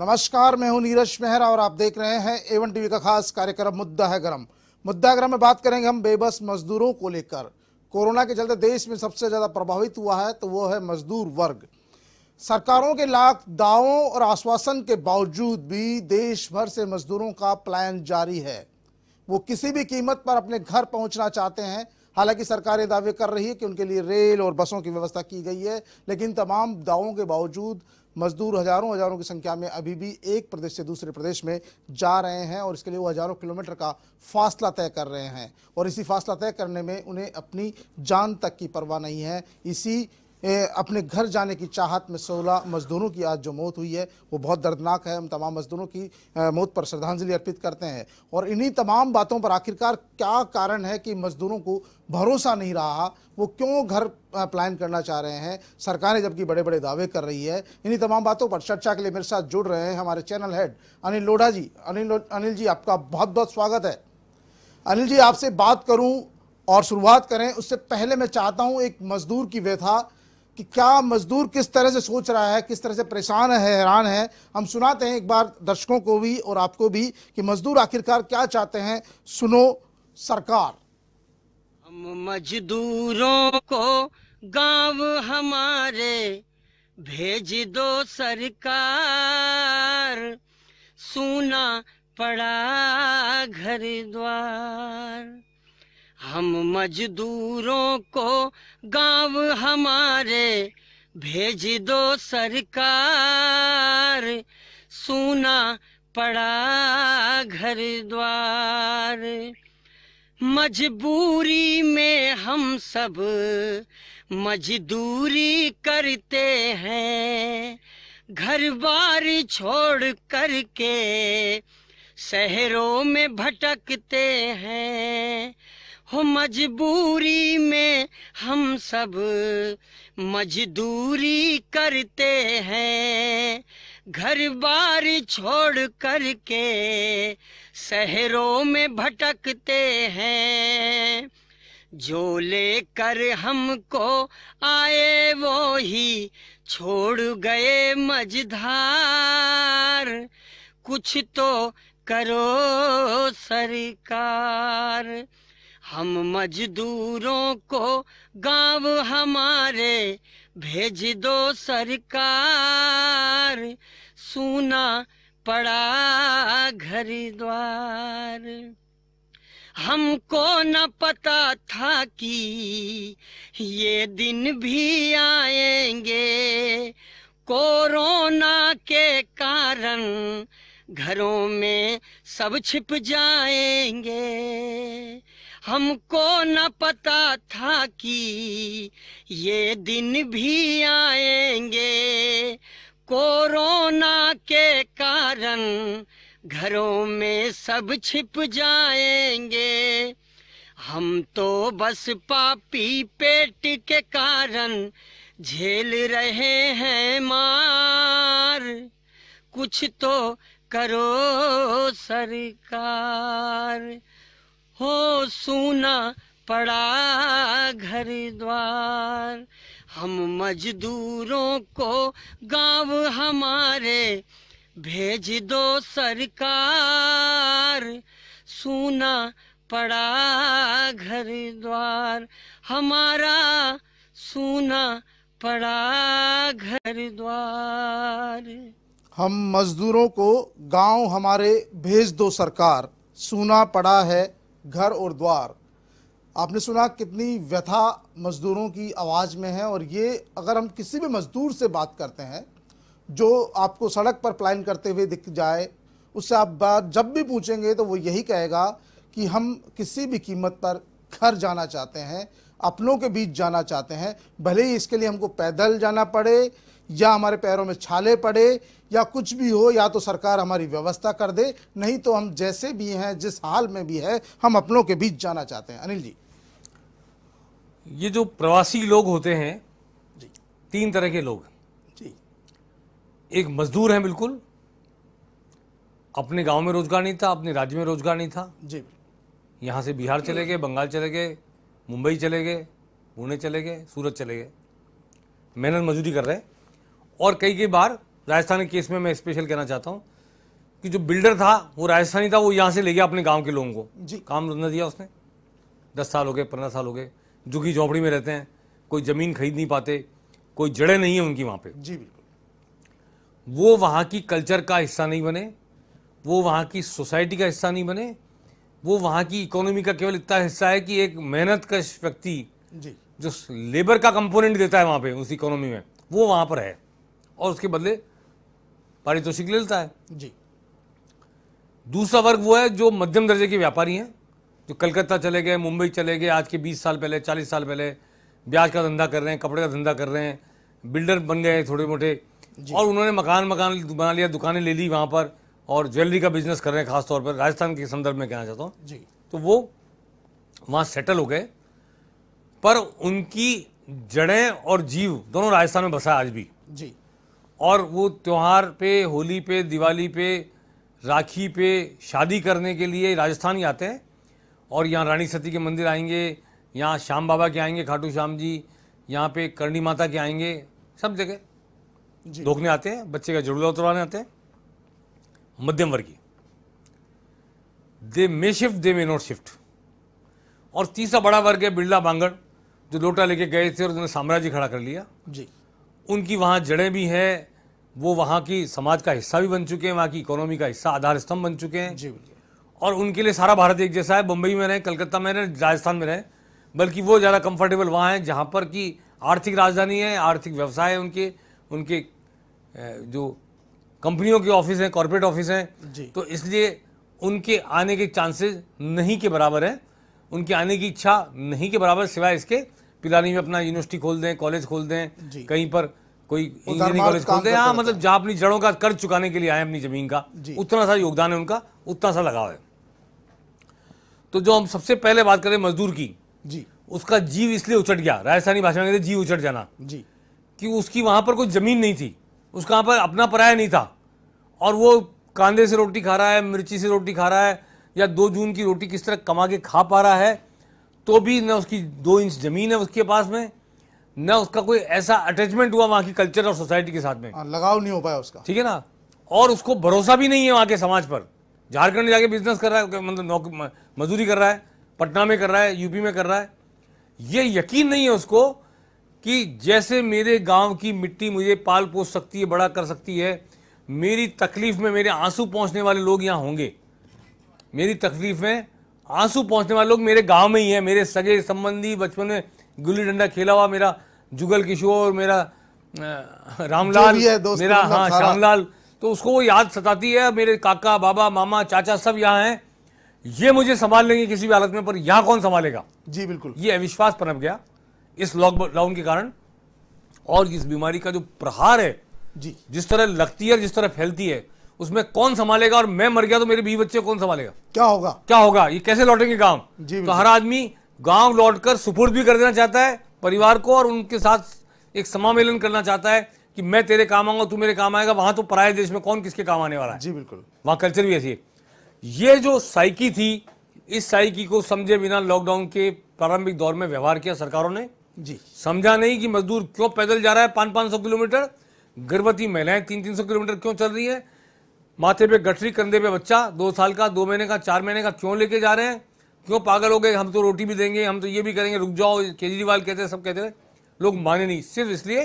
नमस्कार मैं हूं नीरज मेहरा और आप देख रहे हैं एवन टीवी का खास कार्यक्रम मुद्दा है गरम मुद्दा गरम में बात करेंगे हम बेबस मजदूरों को लेकर कोरोना के चलते देश में सबसे ज़्यादा प्रभावित हुआ है तो वो है मजदूर वर्ग सरकारों के लाख दावों और आश्वासन के बावजूद भी देश भर से मजदूरों का प्लान जारी है वो किसी भी कीमत पर अपने घर पहुंचना चाहते हैं हालांकि सरकारें दावे कर रही है कि उनके लिए रेल और बसों की व्यवस्था की गई है लेकिन तमाम दावों के बावजूद मजदूर हजारों हजारों की संख्या में अभी भी एक प्रदेश से दूसरे प्रदेश में जा रहे हैं और इसके लिए वो हजारों किलोमीटर का फासला तय कर रहे हैं और इसी फासला तय करने में उन्हें अपनी जान तक की परवाह नहीं है इसी अपने घर जाने की चाहत में 16 मजदूरों की आज जो मौत हुई है वो बहुत दर्दनाक है हम तमाम मजदूरों की मौत पर श्रद्धांजलि अर्पित करते हैं और इन्हीं तमाम बातों पर आखिरकार क्या कारण है कि मजदूरों को भरोसा नहीं रहा वो क्यों घर प्लान करना चाह रहे हैं सरकारें जबकि बड़े बड़े दावे कर रही है इन्हीं तमाम बातों पर चर्चा के लिए मेरे साथ जुड़ रहे हैं हमारे चैनल हेड अनिल लोढ़ा जी अनिल अनिल जी आपका बहुत बहुत स्वागत है अनिल जी आपसे बात करूँ और शुरुआत करें उससे पहले मैं चाहता हूँ एक मजदूर की व्यथा कि क्या मजदूर किस तरह से सोच रहा है किस तरह से परेशान है हैरान है हम सुनाते हैं एक बार दर्शकों को भी और आपको भी कि मजदूर आखिरकार क्या चाहते हैं सुनो सरकार हम मजदूरों को गांव हमारे भेज दो सरकार सुना पड़ा घर द्वार हम मजदूरों को गांव हमारे भेज दो सरकार सुना पड़ा घर द्वार मजबूरी में हम सब मजदूरी करते हैं घर बार छोड़ करके शहरों में भटकते हैं हो मजबूरी में हम सब मजदूरी करते हैं घर बार छोड़ कर के शहरों में भटकते हैं जो लेकर हमको आए वो ही छोड़ गए मझधार कुछ तो करो सरकार हम मजदूरों को गांव हमारे भेज दो सरकार सुना पड़ा घर द्वार हमको न पता था कि ये दिन भी आएंगे कोरोना के कारण घरों में सब छिप जाएंगे हमको न पता था कि ये दिन भी आएंगे कोरोना के कारण घरों में सब छिप जाएंगे हम तो बस पापी पेट के कारण झेल रहे हैं मार कुछ तो करो सरकार हो सुना पड़ा घर द्वार हम मजदूरों को गांव हमारे भेज दो सरकार सुना पड़ा घर द्वार हमारा सुना पड़ा घर द्वार हम मजदूरों को गांव हमारे भेज दो सरकार सुना पड़ा है घर और द्वार आपने सुना कितनी व्यथा मज़दूरों की आवाज़ में है और ये अगर हम किसी भी मज़दूर से बात करते हैं जो आपको सड़क पर प्लान करते हुए दिख जाए उससे आप बात जब भी पूछेंगे तो वो यही कहेगा कि हम किसी भी कीमत पर घर जाना चाहते हैं अपनों के बीच जाना चाहते हैं भले ही इसके लिए हमको पैदल जाना पड़े या हमारे पैरों में छाले पड़े या कुछ भी हो या तो सरकार हमारी व्यवस्था कर दे नहीं तो हम जैसे भी हैं जिस हाल में भी है हम अपनों के बीच जाना चाहते हैं अनिल जी ये जो प्रवासी लोग होते हैं जी तीन तरह के लोग जी एक मजदूर हैं बिल्कुल अपने गांव में रोजगार नहीं था अपने राज्य में रोजगार नहीं था जी यहाँ से बिहार चले गए बंगाल चले गए मुंबई चले गए पुणे चले गए सूरत चले गए मेहनत मजदूरी कर रहे हैं और कई कई बार राजस्थान के केस में मैं स्पेशल कहना चाहता हूँ कि जो बिल्डर था वो राजस्थानी था वो यहाँ से ले गया अपने गाँव के लोगों को जी काम धंधा दिया उसने दस साल हो गए पंद्रह साल हो गए झुकी झोंपड़ी में रहते हैं कोई ज़मीन खरीद नहीं पाते कोई जड़ें नहीं है उनकी वहाँ पे जी बिल्कुल वो वहाँ की कल्चर का हिस्सा नहीं बने वो वहाँ की सोसाइटी का हिस्सा नहीं बने वो वहाँ की इकोनॉमी का केवल इतना हिस्सा है कि एक मेहनत कश व्यक्ति जी जो लेबर का कंपोनेंट देता है वहाँ पे उस इकोनॉमी में वो वहाँ पर है और उसके बदले पारितोषिक ले लेता है जी दूसरा वर्ग वो है जो मध्यम दर्जे के व्यापारी हैं जो कलकत्ता चले गए मुंबई चले गए आज के 20 साल पहले 40 साल पहले ब्याज का धंधा कर रहे हैं कपड़े का धंधा कर रहे हैं बिल्डर बन गए थोड़े मोटे और उन्होंने मकान मकान बना लिया दुकानें ले ली वहाँ पर और ज्वेलरी का बिजनेस कर रहे हैं खासतौर पर राजस्थान के संदर्भ में कहना चाहता हूँ जी तो वो वहाँ सेटल हो गए पर उनकी जड़ें और जीव दोनों राजस्थान में बसा आज भी जी और वो त्यौहार पे होली पे दिवाली पे राखी पे शादी करने के लिए राजस्थान ही आते हैं और यहाँ रानी सती के मंदिर आएंगे यहाँ श्याम बाबा के आएंगे खाटू श्याम जी यहाँ पे करणी माता के आएंगे सब जगह लोग आते हैं बच्चे का जड़ूला उतरवाने आते हैं मध्यम वर्गीय they may shift they may not shift और तीसरा बड़ा वर्ग है बिरला बांगड़ जो लोटा लेके गए थे और उन्होंने साम्राज्य खड़ा कर लिया जी उनकी वहाँ जड़ें भी हैं वो वहाँ की समाज का हिस्सा भी बन चुके हैं वहाँ की इकोनॉमी का हिस्सा आधार स्तंभ बन चुके हैं जी और उनके लिए सारा भारत एक जैसा है बम्बई में रहें कलकत्ता में रहें राजस्थान में रहें बल्कि वो ज़्यादा कंफर्टेबल वहाँ हैं जहाँ पर कि आर्थिक राजधानी है आर्थिक व्यवसाय है उनके उनके जो कंपनियों के ऑफिस हैं कॉरपोरेट ऑफिस हैं तो इसलिए उनके आने के चांसेस नहीं के बराबर हैं उनके आने की इच्छा नहीं के बराबर सिवाय इसके पिलानी में अपना यूनिवर्सिटी खोल दें कॉलेज खोल दें कहीं पर कोई इंजीनियरिंग कॉलेज खोलते हैं हाँ, मतलब जहाँ अपनी जड़ों का कर्ज चुकाने के लिए आए अपनी ज़मीन का उतना सा योगदान है उनका उतना सा लगाव है तो जो हम सबसे पहले बात करें मजदूर की जी उसका जीव इसलिए उचट गया राजस्थानी भाषा में जीव उचट जाना जी कि उसकी वहां पर कोई ज़मीन नहीं थी उसका वहां पर अपना पराया नहीं था और वो कांदे से रोटी खा रहा है मिर्ची से रोटी खा रहा है या दो जून की रोटी किस तरह कमा के खा पा रहा है तो भी न उसकी दो इंच ज़मीन है उसके पास में ना उसका कोई ऐसा अटैचमेंट हुआ वहां की कल्चर और सोसाइटी के साथ में आ, हाँ, लगाव नहीं हो पाया उसका ठीक है ना और उसको भरोसा भी नहीं है वहां के समाज पर झारखंड जाके बिजनेस कर रहा है मतलब मजदूरी कर रहा है पटना में कर रहा है यूपी में कर रहा है ये यकीन नहीं है उसको कि जैसे मेरे गांव की मिट्टी मुझे पाल पोस सकती है बड़ा कर सकती है मेरी तकलीफ में मेरे आंसू पहुंचने वाले लोग यहाँ होंगे मेरी तकलीफ में आंसू पहुंचने वाले लोग मेरे गांव में ही हैं मेरे सगे संबंधी बचपन में गुल्ली डंडा खेला हुआ मेरा जुगल किशोर मेरा रामलाल मेरा मतलब हाँ श्यामलाल तो उसको वो याद सताती है मेरे काका बाबा मामा चाचा सब यहाँ हैं ये मुझे संभाल लेंगे किसी भी हालत में पर यहाँ कौन संभालेगा जी बिल्कुल ये अविश्वास पनप गया इस लॉकडाउन के कारण और इस बीमारी का जो प्रहार है जी जिस तरह लगती है जिस तरह फैलती है उसमें कौन संभालेगा और मैं मर गया तो मेरे बीवी बच्चे कौन संभालेगा क्या होगा क्या होगा ये कैसे लौटेंगे काम जी तो हर आदमी गांव लौटकर सुपुर्द भी कर देना चाहता है परिवार को और उनके साथ एक समामेलन करना चाहता है कि मैं तेरे काम आऊंगा तू मेरे काम आएगा वहां तो पराये देश में कौन किसके काम आने वाला है जी बिल्कुल वहां कल्चर भी ऐसी ये जो साइकी थी इस साइकी को समझे बिना लॉकडाउन के प्रारंभिक दौर में व्यवहार किया सरकारों ने जी समझा नहीं कि मजदूर क्यों पैदल जा रहा है पांच पांच सौ किलोमीटर गर्भवती महिलाएं तीन तीन सौ किलोमीटर क्यों चल रही है माथे पे गठरी कंधे पे बच्चा दो साल का दो महीने का चार महीने का क्यों लेके जा रहे हैं क्यों पागल हो गए हम तो रोटी भी देंगे हम तो ये भी करेंगे रुक जाओ केजरीवाल कहते सब कहते रहे लोग माने नहीं सिर्फ इसलिए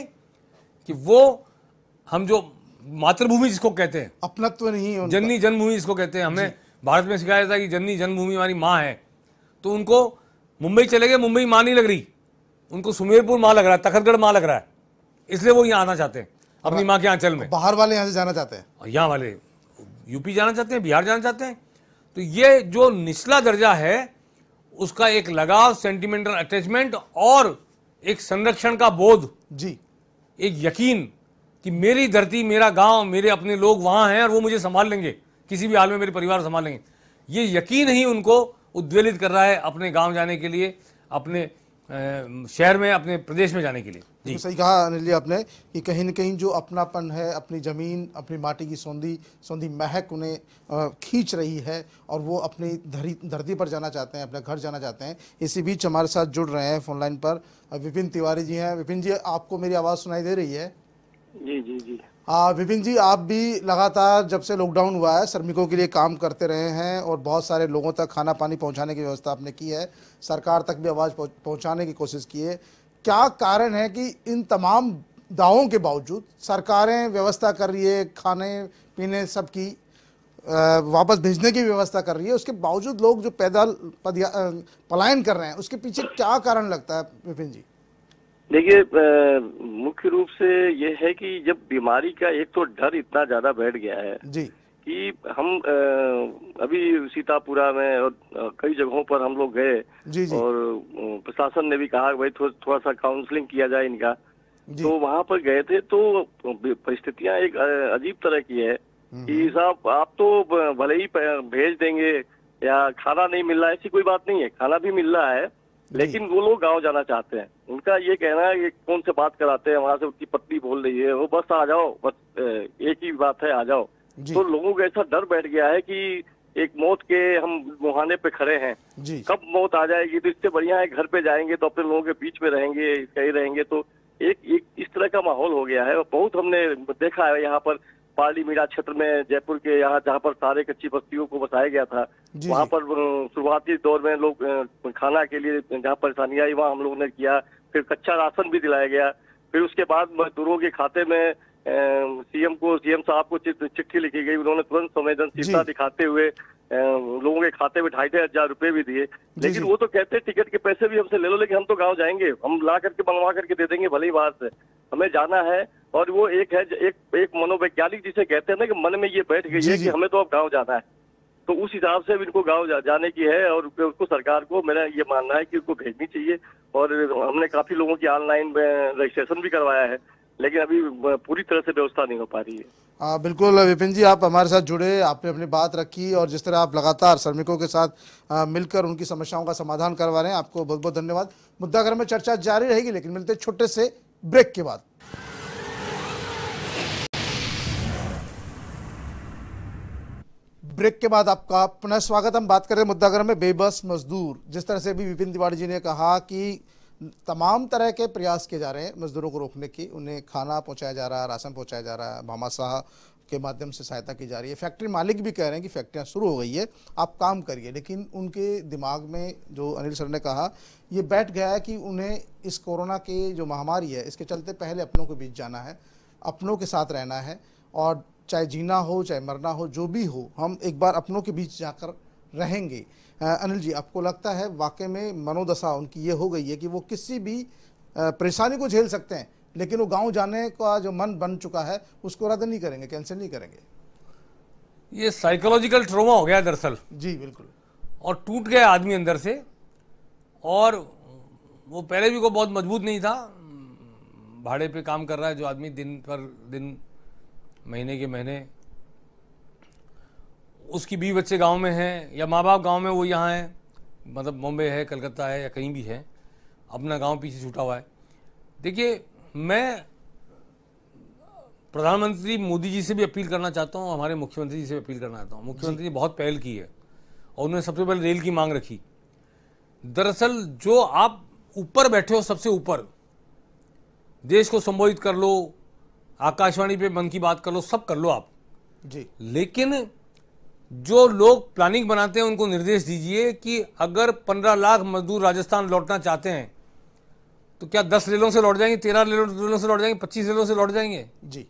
कि वो हम जो मातृभूमि जिसको कहते हैं अपनत्व नहीं है जननी जन्मभूमि जिसको कहते हैं हमें भारत में सिखाया था कि जननी जन्मभूमि हमारी माँ है तो उनको मुंबई चले गए मुंबई माँ नहीं लग रही उनको सुमेरपुर माँ लग रहा है तखतगढ़ माँ लग रहा है इसलिए वो यहाँ आना चाहते हैं अपनी माँ के आंचल में बाहर वाले यहाँ से जाना चाहते हैं यहाँ वाले यूपी जाना चाहते हैं बिहार जाना चाहते हैं तो ये जो निचला दर्जा है उसका एक लगाव सेंटिमेंटल अटैचमेंट और एक संरक्षण का बोध जी एक यकीन कि मेरी धरती मेरा गांव मेरे अपने लोग वहाँ हैं और वो मुझे संभाल लेंगे किसी भी हाल में मेरे परिवार संभाल लेंगे ये यकीन ही उनको उद्वेलित कर रहा है अपने गांव जाने के लिए अपने शहर में अपने प्रदेश में जाने के लिए जी। सही कहा अनिल जी आपने कि कहीं ना कहीं जो अपनापन है अपनी ज़मीन अपनी माटी की सौंधी सौंधी महक उन्हें खींच रही है और वो अपनी धरी धरती पर जाना चाहते हैं अपने घर जाना चाहते हैं इसी बीच हमारे साथ जुड़ रहे हैं फोन लाइन पर विपिन तिवारी जी हैं विपिन जी आपको मेरी आवाज़ सुनाई दे रही है जी जी जी विपिन जी आप भी लगातार जब से लॉकडाउन हुआ है श्रमिकों के लिए काम करते रहे हैं और बहुत सारे लोगों तक खाना पानी पहुंचाने की व्यवस्था आपने की है सरकार तक भी आवाज़ पहुंचाने की कोशिश की है क्या कारण है कि इन तमाम दावों के बावजूद सरकारें व्यवस्था कर रही है खाने पीने सब की वापस भेजने की व्यवस्था कर रही है उसके बावजूद लोग जो पैदल पलायन कर रहे हैं उसके पीछे क्या कारण लगता है विपिन जी देखिए मुख्य रूप से ये है कि जब बीमारी का एक तो डर इतना ज्यादा बैठ गया है जी कि हम अभी सीतापुरा में और कई जगहों पर हम लोग गए जी जी। और प्रशासन ने भी कहा भाई थो, थोड़ा सा काउंसलिंग किया जाए इनका तो वहाँ पर गए थे तो परिस्थितियाँ एक अजीब तरह की है हम्म, कि हम्म। साहब आप तो भले ही भेज देंगे या खाना नहीं मिल रहा ऐसी कोई बात नहीं है खाना भी मिल रहा है लेकिन वो लोग गांव जाना चाहते हैं उनका ये कहना है कि कौन से बात कराते हैं वहां से उनकी पत्नी बोल रही है वो बस आ जाओ बस एक ही बात है आ जाओ तो लोगों को ऐसा डर बैठ गया है कि एक मौत के हम मुहाने पे खड़े हैं कब मौत आ जाएगी तो इससे बढ़िया है घर पे जाएंगे तो अपने लोगों के बीच में रहेंगे कहीं रहेंगे तो एक एक इस तरह का माहौल हो गया है बहुत हमने देखा है यहाँ पर पाली मीरा क्षेत्र में जयपुर के यहाँ जहाँ पर सारे कच्ची बस्तियों को बसाया गया था वहाँ पर शुरुआती दौर में लोग खाना के लिए जहाँ परेशानी आई वहाँ हम लोगों ने किया फिर कच्चा राशन भी दिलाया गया फिर उसके बाद मजदूरों के खाते में सीएम को सीएम साहब को चिट्ठी लिखी गई उन्होंने तुरंत संवेदनशीलता दिखाते हुए लोगों के खाते में ढाई ढाई हजार रुपए भी दिए लेकिन वो तो कहते हैं टिकट के पैसे भी हमसे ले लो लेकिन हम तो गांव जाएंगे हम ला करके मंगवा करके दे देंगे भले ही बाहर से हमें जाना है और वो एक है एक एक मनोवैज्ञानिक जिसे कहते हैं ना कि मन में ये बैठ गई है कि हमें तो अब गाँव जाना है तो उस हिसाब से इनको गाँव जा, जाने की है और उसको सरकार को मेरा ये मानना है कि उसको भेजनी चाहिए और हमने काफी लोगों की ऑनलाइन रजिस्ट्रेशन भी करवाया है लेकिन अभी पूरी तरह से व्यवस्था नहीं हो पा रही है आ, बिल्कुल विपिन जी आप हमारे साथ जुड़े आपने अपनी बात रखी और जिस तरह आप लगातार श्रमिकों के साथ आ, मिलकर उनकी समस्याओं का समाधान करवा रहे हैं आपको बहुत बहुत धन्यवाद मुद्दा मुद्दाघर में चर्चा जारी रहेगी लेकिन मिलते छोटे से ब्रेक के बाद ब्रेक के बाद आपका पुनः स्वागत हम बात कर रहे हैं मुद्दा मुद्दागर में बेबस मजदूर जिस तरह से अभी विपिन तिवारी जी ने कहा कि तमाम तरह के प्रयास किए जा रहे हैं मज़दूरों को रोकने की उन्हें खाना पहुँचाया जा रहा है राशन पहुँचाया जा रहा है मामा साहब के माध्यम से सहायता की जा रही है फैक्ट्री मालिक भी कह रहे हैं कि फैक्ट्रियाँ शुरू हो गई है आप काम करिए लेकिन उनके दिमाग में जो अनिल सर ने कहा ये बैठ गया है कि उन्हें इस कोरोना के जो महामारी है इसके चलते पहले अपनों के बीच जाना है अपनों के साथ रहना है और चाहे जीना हो चाहे मरना हो जो भी हो हम एक बार अपनों के बीच जाकर रहेंगे अनिल जी आपको लगता है वाकई में मनोदशा उनकी ये हो गई है कि वो किसी भी परेशानी को झेल सकते हैं लेकिन वो गांव जाने का जो मन बन चुका है उसको रद्द नहीं करेंगे कैंसिल नहीं करेंगे ये साइकोलॉजिकल ट्रोमा हो गया दरअसल जी बिल्कुल और टूट गया आदमी अंदर से और वो पहले भी को बहुत मजबूत नहीं था भाड़े पे काम कर रहा है जो आदमी दिन पर दिन महीने के महीने उसकी बीवी बच्चे गांव में हैं या माँ बाप गाँव में वो यहाँ हैं मतलब मुंबई है कलकत्ता है या कहीं भी है अपना गांव पीछे छूटा हुआ है देखिए मैं प्रधानमंत्री मोदी जी से भी अपील करना चाहता हूँ हमारे मुख्यमंत्री जी से भी अपील करना चाहता हूँ मुख्यमंत्री जी बहुत पहल की है और उन्होंने सबसे पहले रेल की मांग रखी दरअसल जो आप ऊपर बैठे हो सबसे ऊपर देश को संबोधित कर लो आकाशवाणी पे मन की बात कर लो सब कर लो आप जी लेकिन जो लोग प्लानिंग बनाते हैं उनको निर्देश दीजिए कि अगर पंद्रह लाख मजदूर राजस्थान लौटना चाहते हैं तो क्या दस रेलों से लौट जाएंगे तेरह रेलों से लौट जाएंगे पच्चीस रेलों से लौट जाएंगे जी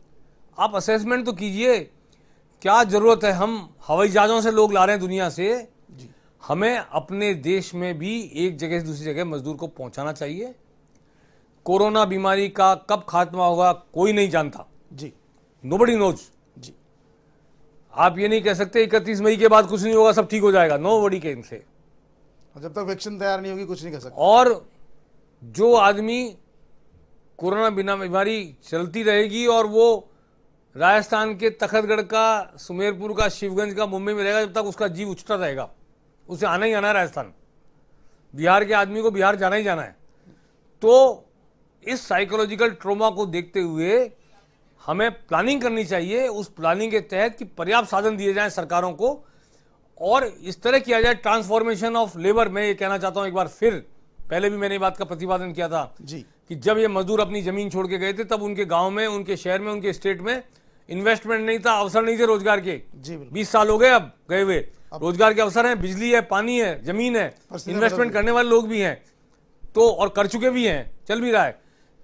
आप असेसमेंट तो कीजिए क्या जरूरत है हम हवाई जहाज़ों से लोग ला रहे हैं दुनिया से जी हमें अपने देश में भी एक जगह से दूसरी जगह मजदूर को पहुंचाना चाहिए कोरोना बीमारी का कब खात्मा होगा कोई नहीं जानता जी नो बडी नोज आप ये नहीं कह सकते इकतीस मई के बाद कुछ नहीं होगा सब ठीक हो जाएगा नो बडी के से जब तक वैक्सीन तैयार नहीं होगी कुछ नहीं कर सकते और जो आदमी कोरोना बिना बीमारी चलती रहेगी और वो राजस्थान के तखतगढ़ का सुमेरपुर का शिवगंज का मुंबई में रहेगा जब तक उसका जीव उछता रहेगा उसे आना ही आना है राजस्थान बिहार के आदमी को बिहार जाना ही जाना है तो इस साइकोलॉजिकल ट्रोमा को देखते हुए हमें प्लानिंग करनी चाहिए उस प्लानिंग के तहत कि पर्याप्त साधन दिए जाएं सरकारों को और इस तरह किया जाए ट्रांसफॉर्मेशन ऑफ लेबर मैं ये कहना चाहता हूं एक बार फिर पहले भी मैंने बात का प्रतिपादन किया था जी कि जब ये मजदूर अपनी जमीन छोड़ के गए थे तब उनके गांव में उनके शहर में उनके स्टेट में इन्वेस्टमेंट नहीं था अवसर नहीं थे रोजगार के जी बीस साल हो गए अब गए हुए रोजगार के अवसर है बिजली है पानी है जमीन है इन्वेस्टमेंट करने वाले लोग भी हैं तो और कर चुके भी हैं चल भी रहा है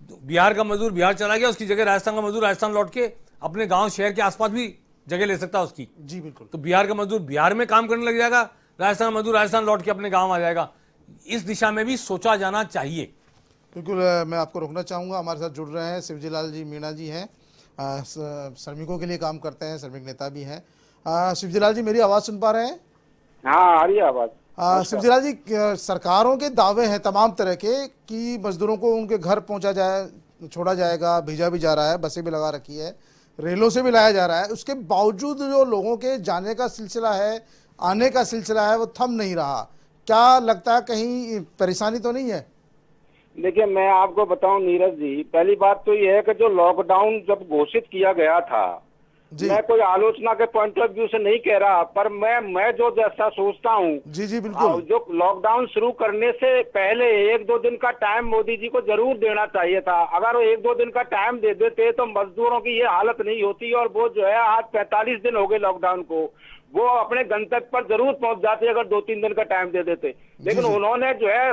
बिहार का मजदूर बिहार चला गया उसकी जगह राजस्थान का मजदूर राजस्थान लौट के अपने गांव शहर के आसपास भी जगह ले सकता है उसकी जी बिल्कुल तो बिहार का मजदूर बिहार में काम करने लग जाएगा राजस्थान का मजदूर राजस्थान लौट के अपने गाँव आ जाएगा इस दिशा में भी सोचा जाना चाहिए बिल्कुल मैं आपको रोकना चाहूंगा हमारे साथ जुड़ रहे हैं शिवजीलाल जी मीणा जी हैं श्रमिकों के लिए काम करते हैं श्रमिक नेता भी हैं शिवजीलाल जी मेरी आवाज़ सुन पा रहे हैं हाँ आ रही है आवाज़ शिवजीलाल अच्छा। जी सरकारों के दावे हैं तमाम तरह के कि मजदूरों को उनके घर पहुंचा जाए छोड़ा जाएगा भेजा भी जा रहा है बसें भी लगा रखी है रेलों से भी लाया जा रहा है उसके बावजूद जो लोगों के जाने का सिलसिला है आने का सिलसिला है वो थम नहीं रहा क्या लगता है कहीं परेशानी तो नहीं है देखिए मैं आपको बताऊं नीरज जी पहली बात तो ये है कि जो लॉकडाउन जब घोषित किया गया था मैं कोई आलोचना के पॉइंट ऑफ व्यू से नहीं कह रहा पर मैं मैं जो जैसा सोचता हूँ जी जी बिल्कुल जो लॉकडाउन शुरू करने से पहले एक दो दिन का टाइम मोदी जी को जरूर देना चाहिए था अगर वो एक दो दिन का टाइम दे देते तो मजदूरों की ये हालत नहीं होती और वो जो है आज पैंतालीस दिन हो गए लॉकडाउन को वो अपने गंतव्य पर जरूर पहुंच जाते अगर दो तीन दिन का टाइम दे देते लेकिन उन्होंने जो है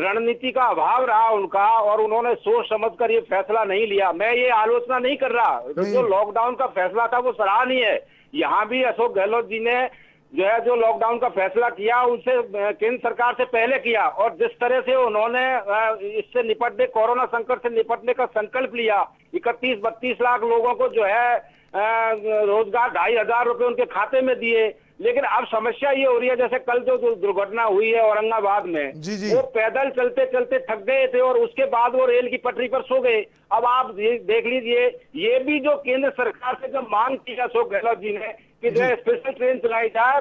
रणनीति का अभाव रहा उनका और उन्होंने सोच समझ कर ये फैसला नहीं लिया मैं ये आलोचना नहीं कर रहा तो जो लॉकडाउन का फैसला था वो सराहनीय है यहाँ भी अशोक गहलोत जी ने जो है जो लॉकडाउन का फैसला किया उनसे केंद्र सरकार से पहले किया और जिस तरह से उन्होंने इससे निपटने कोरोना संकट से निपटने का संकल्प लिया इकतीस बत्तीस लाख लोगों को जो है रोजगार ढाई हजार रुपए उनके खाते में दिए लेकिन अब समस्या ये हो रही है जैसे कल जो दुर्घटना हुई है औरंगाबाद में जी जी। वो पैदल चलते चलते थक गए थे और उसके बाद वो रेल की पटरी पर सो गए अब आप ये देख लीजिए ये भी जो केंद्र सरकार से जो मांग की अशोक गहलोत जी ने कि जो स्पेशल ट्रेन चलाई जाए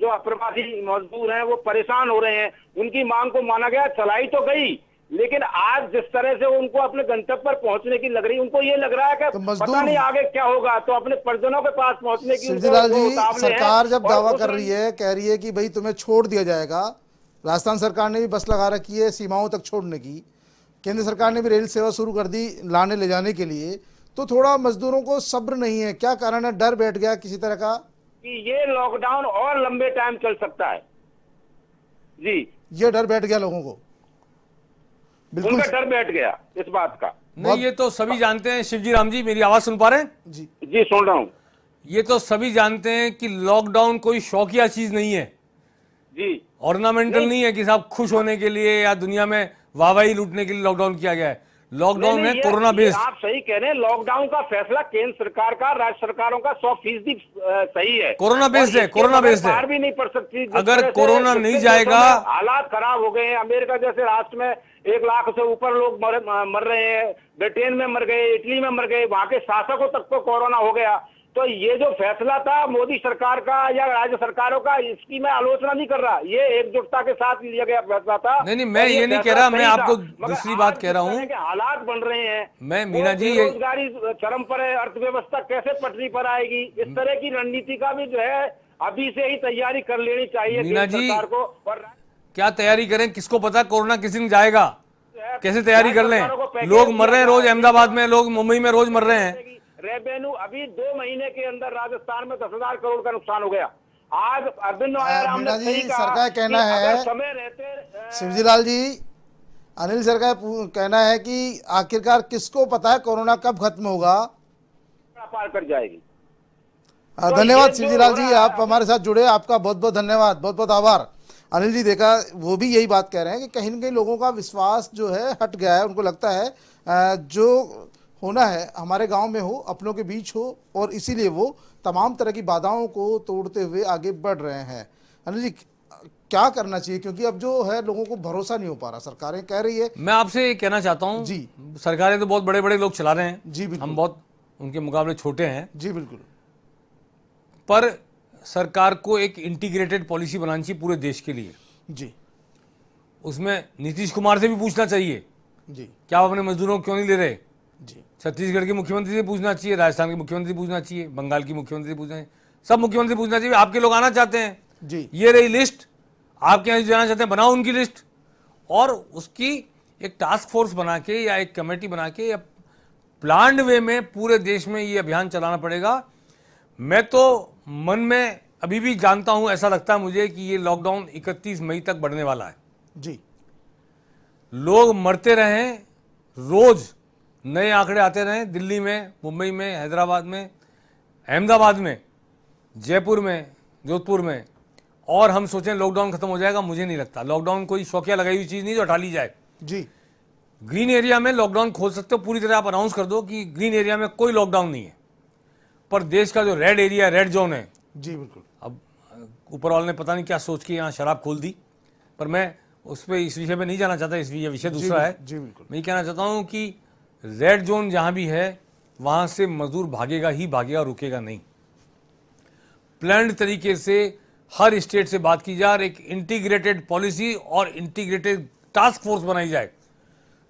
जो अप्रवासी मजदूर हैं वो परेशान हो रहे हैं उनकी मांग को माना गया चलाई तो गई लेकिन आज जिस तरह से उनको अपने गंतव्य पर पहुंचने की लग रही उनको ये लग रहा है कि तो पता नहीं आगे क्या होगा तो अपने परिजनों के पास पहुंचने की सिद्धिलाल जी सरकार जब दावा कर रही है कह रही है कि भाई तुम्हें छोड़ दिया जाएगा राजस्थान सरकार ने भी बस लगा रखी है सीमाओं तक छोड़ने की केंद्र सरकार ने भी रेल सेवा शुरू कर दी लाने ले जाने के लिए तो थोड़ा मजदूरों को सब्र नहीं है क्या कारण है डर बैठ गया किसी तरह का कि ये लॉकडाउन और लंबे टाइम चल सकता है जी ये डर बैठ गया लोगों को उनका डर बैठ गया इस बात का नहीं ये तो सभी जानते हैं शिवजी राम जी मेरी आवाज सुन पा रहे हैं जी जी सुन रहा हूँ ये तो सभी जानते हैं कि लॉकडाउन कोई शौकिया चीज नहीं है जी ऑर्नामेंटल नहीं।, नहीं है कि साहब खुश होने के लिए या दुनिया में वाहवाही लूटने के लिए लॉकडाउन किया गया है लॉकडाउन है कोरोना बेस्ड आप सही कह रहे हैं लॉकडाउन का फैसला केंद्र सरकार का राज्य सरकारों का सौ फीसदी सही है कोरोना बेस्ड है कोरोना बेस्ड है भी नहीं पड़ सकती अगर कोरोना नहीं जाएगा हालात खराब हो गए हैं अमेरिका जैसे राष्ट्र में एक लाख से ऊपर लोग मर, मर रहे हैं ब्रिटेन में मर गए इटली में मर गए वहां के शासकों तक को तो कोरोना हो गया तो ये जो फैसला था मोदी सरकार का या राज्य सरकारों का इसकी मैं आलोचना नहीं कर रहा ये एकजुटता के साथ लिया गया फैसला था नहीं नहीं मैं ये नहीं कह रहा मैं आपको दूसरी बात कह रहा हूँ हालात बन रहे हैं मैं मीना जी बेरोजगारी चरम पर है अर्थव्यवस्था कैसे पटरी पर आएगी इस हम्म। तरह की रणनीति का भी जो है अभी से ही तैयारी कर लेनी चाहिए सरकार को और क्या तैयारी करें किसको पता कोरोना किस दिन जाएगा कैसे तैयारी कर लें लोग मर रहे हैं रोज अहमदाबाद में लोग मुंबई में रोज मर रहे हैं रेबेनू अभी दो महीने के अंदर राजस्थान में दस हजार करोड़ का नुकसान हो गया आज अरविंद का कहना है समय रहते शिवजीलाल जी अनिल सर का कहना है कि आखिरकार किसको पता है कोरोना कब खत्म होगा पार कर जाएगी तो धन्यवाद शिवजीलाल जी आप हमारे साथ जुड़े आपका बहुत बहुत धन्यवाद बहुत बहुत आभार अनिल जी देखा वो भी यही बात कह रहे हैं कि कहीं ना कहीं लोगों का विश्वास जो है हट गया है उनको लगता है जो होना है हमारे गांव में हो अपनों के बीच हो और इसीलिए वो तमाम तरह की बाधाओं को तोड़ते हुए आगे बढ़ रहे हैं अनिल जी क्या करना चाहिए क्योंकि अब जो है लोगों को भरोसा नहीं हो पा रहा सरकारें कह रही है मैं आपसे ये कहना चाहता हूँ जी सरकारें तो बहुत बड़े बड़े लोग चला रहे हैं जी बिल्कुल हम बहुत उनके मुकाबले छोटे हैं जी बिल्कुल पर सरकार को एक इंटीग्रेटेड पॉलिसी बनानी चाहिए पूरे देश के लिए जी उसमें नीतीश कुमार से भी पूछना चाहिए जी क्या आप अपने मजदूरों को क्यों नहीं ले रहे जी छत्तीसगढ़ के मुख्यमंत्री से पूछना चाहिए राजस्थान के मुख्यमंत्री से पूछना चाहिए बंगाल की मुख्यमंत्री से पूछना चाहिए सब मुख्यमंत्री पूछना चाहिए आपके लोग आना चाहते हैं जी ये रही लिस्ट आपके यहाँ जाना चाहते हैं बनाओ उनकी लिस्ट और उसकी एक टास्क फोर्स बना के या एक कमेटी बना के या प्लान वे में पूरे देश में ये अभियान चलाना पड़ेगा मैं तो मन में अभी भी जानता हूं ऐसा लगता है मुझे कि ये लॉकडाउन 31 मई तक बढ़ने वाला है जी लोग मरते रहे रोज नए आंकड़े आते रहे दिल्ली में मुंबई में हैदराबाद में अहमदाबाद में जयपुर में जोधपुर में और हम सोचें लॉकडाउन खत्म हो जाएगा मुझे नहीं लगता लॉकडाउन कोई शौकिया लगाई हुई चीज़ नहीं जो हटा ली जाए जी ग्रीन एरिया में लॉकडाउन खोल सकते हो पूरी तरह आप अनाउंस कर दो कि ग्रीन एरिया में कोई लॉकडाउन नहीं है पर देश का जो रेड एरिया रेड जोन है जी बिल्कुल अब ऊपर वाले ने पता नहीं क्या सोच के यहाँ शराब खोल दी पर मैं उस पर इस विषय में नहीं जाना चाहता इस विषय दूसरा है जी बिल्कुल मैं कहना चाहता हूँ कि रेड जोन जहाँ भी है वहाँ से मजदूर भागेगा ही भागेगा रुकेगा नहीं प्लैंड तरीके से हर स्टेट से बात की जाए और एक इंटीग्रेटेड पॉलिसी और इंटीग्रेटेड टास्क फोर्स बनाई जाए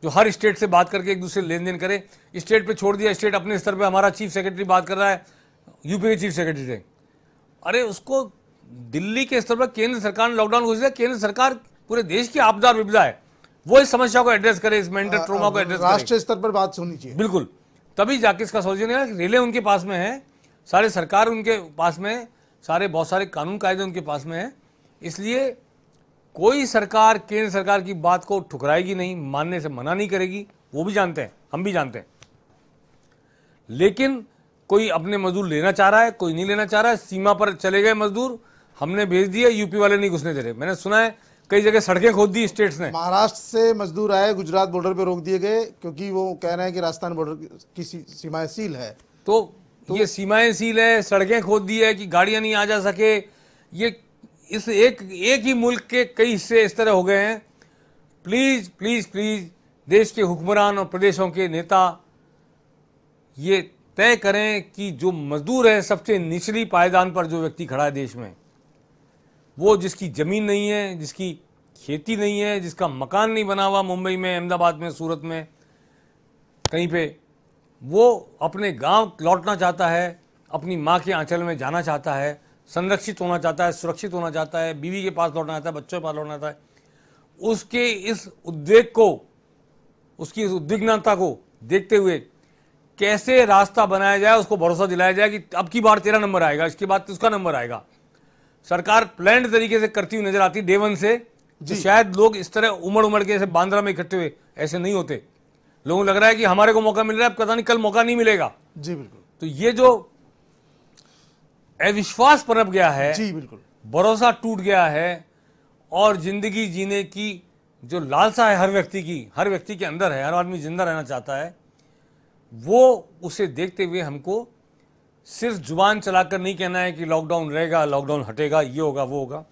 जो हर स्टेट से बात करके एक दूसरे लेन देन करे स्टेट पे छोड़ दिया स्टेट अपने स्तर पे हमारा चीफ सेक्रेटरी बात कर रहा है यूपी के चीफ सेक्रेटरी से अरे उसको दिल्ली के स्तर पर केंद्र सरकार ने लॉकडाउन घोषित किया केंद्र सरकार पूरे देश की आपदा विपदा है वो इस समस्या को एड्रेस करे इस मेंटल ट्रोमा को एड्रेस राष्ट्रीय स्तर पर बात होनी चाहिए बिल्कुल तभी जाके इसका सोल्यूशन है रेले उनके पास में है सारे सरकार उनके पास में सारे बहुत सारे कानून कायदे उनके पास में है इसलिए कोई सरकार केंद्र सरकार की बात को ठुकराएगी नहीं मानने से मना नहीं करेगी वो भी जानते हैं हम भी जानते हैं लेकिन कोई अपने मजदूर लेना चाह रहा है कोई नहीं लेना चाह रहा है सीमा पर चले गए मजदूर हमने भेज दिया यूपी वाले नहीं घुसने दे रहे मैंने सुना है कई जगह सड़कें खोद दी स्टेट्स ने महाराष्ट्र से मजदूर आए गुजरात बॉर्डर पर रोक दिए गए क्योंकि वो कह रहे हैं कि राजस्थान बॉर्डर की सीमाएं सील है तो, तो ये सीमाएं सील है सड़कें खोद दी है कि गाड़ियां नहीं आ जा सके ये इस एक एक ही मुल्क के कई हिस्से इस तरह हो गए हैं प्लीज़ प्लीज़ प्लीज़ देश के हुक्मरान और प्रदेशों के नेता ये तय करें कि जो मजदूर हैं सबसे निचली पायदान पर जो व्यक्ति खड़ा है देश में वो जिसकी ज़मीन नहीं है जिसकी खेती नहीं है जिसका मकान नहीं बना हुआ मुंबई में अहमदाबाद में सूरत में कहीं पे वो अपने गांव लौटना चाहता है अपनी माँ के आंचल में जाना चाहता है संरक्षित होना चाहता है सुरक्षित होना चाहता है बीवी के पास लौटना चाहता है बच्चों के पास लौटना चाहता है उसके इस उद्वेग को उसकी इस उद्विग्नता को देखते हुए कैसे रास्ता बनाया जाए उसको भरोसा दिलाया जाए कि अब की बार तेरा नंबर आएगा इसके बाद तो उसका नंबर आएगा सरकार प्लैंड तरीके से करती हुई नजर आती डेवन से जो शायद लोग इस तरह उमड़ उमड़ के ऐसे बांद्रा में इकट्ठे हुए ऐसे नहीं होते लोगों लग रहा है कि हमारे को मौका मिल रहा है अब पता नहीं कल मौका नहीं मिलेगा जी बिल्कुल तो ये जो अविश्वास पनप गया है जी बिल्कुल भरोसा टूट गया है और जिंदगी जीने की जो लालसा है हर व्यक्ति की हर व्यक्ति के अंदर है हर आदमी जिंदा रहना चाहता है वो उसे देखते हुए हमको सिर्फ जुबान चलाकर नहीं कहना है कि लॉकडाउन रहेगा लॉकडाउन हटेगा ये होगा वो होगा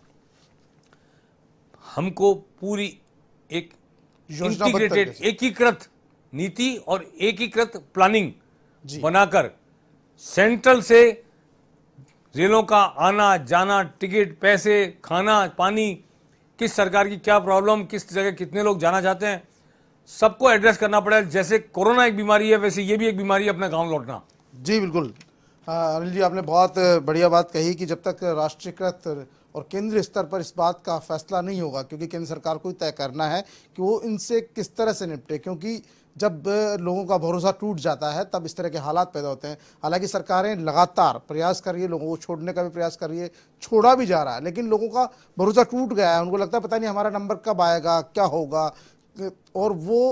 हमको पूरी एक इंटीग्रेटेड एकीकृत नीति और एकीकृत प्लानिंग बनाकर सेंट्रल से रेलों का आना जाना टिकट पैसे खाना पानी किस सरकार की क्या प्रॉब्लम किस जगह कितने लोग जाना चाहते हैं सबको एड्रेस करना पड़ेगा जैसे कोरोना एक बीमारी है वैसे ये भी एक बीमारी है अपना गांव लौटना जी बिल्कुल अनिल जी आपने बहुत बढ़िया बात कही कि जब तक राष्ट्रीयकृत और केंद्रीय स्तर पर इस बात का फैसला नहीं होगा क्योंकि केंद्र सरकार को तय करना है कि वो इनसे किस तरह से निपटे क्योंकि जब लोगों का भरोसा टूट जाता है तब इस तरह के हालात पैदा होते हैं हालांकि सरकारें लगातार प्रयास कर रही है लोगों को छोड़ने का भी प्रयास कर रही है छोड़ा भी जा रहा है लेकिन लोगों का भरोसा टूट गया है उनको लगता है पता नहीं हमारा नंबर कब आएगा क्या होगा और वो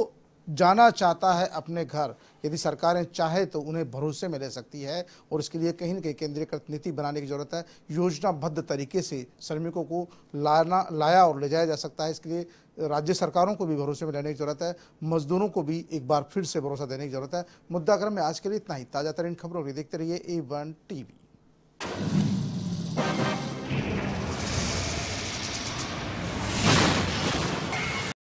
जाना चाहता है अपने घर यदि सरकारें चाहे तो उन्हें भरोसे में ले सकती है और इसके लिए कहीं ना कहीं केंद्रीयकृत नीति बनाने की जरूरत है योजनाबद्ध तरीके से श्रमिकों को लाना लाया और ले जाया जा सकता है इसके लिए राज्य सरकारों को भी भरोसे में लेने की जरूरत है मजदूरों को भी एक बार फिर से भरोसा देने की जरूरत है मुद्दा क्रम में आज के लिए इतना ही ताजा तरीन खबरों को देखते रहिए ए वन टी